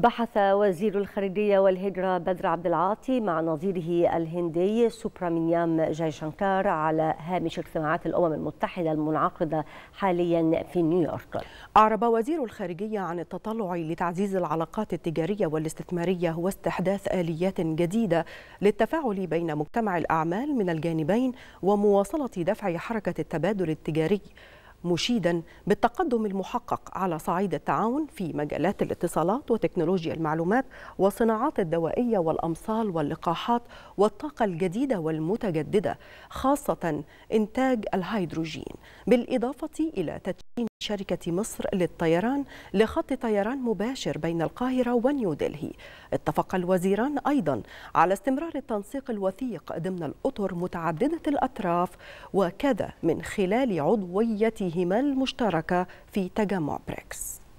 بحث وزير الخارجية والهجرة بدر عبد العاطي مع نظيره الهندي سوبرامينيام جاي شنكار على هامش اجتماعات الأمم المتحدة المنعقدة حاليا في نيويورك أعرب وزير الخارجية عن التطلع لتعزيز العلاقات التجارية والاستثمارية واستحداث آليات جديدة للتفاعل بين مجتمع الأعمال من الجانبين ومواصلة دفع حركة التبادل التجاري مشيدا بالتقدم المحقق على صعيد التعاون في مجالات الاتصالات وتكنولوجيا المعلومات والصناعات الدوائيه والامصال واللقاحات والطاقه الجديده والمتجدده خاصه انتاج الهيدروجين بالاضافه الى تدشين شركة مصر للطيران لخط طيران مباشر بين القاهرة ونيودلهي اتفق الوزيران أيضا على استمرار التنسيق الوثيق ضمن الأطر متعددة الأطراف وكذا من خلال عضويتهما المشتركة في تجمع بريكس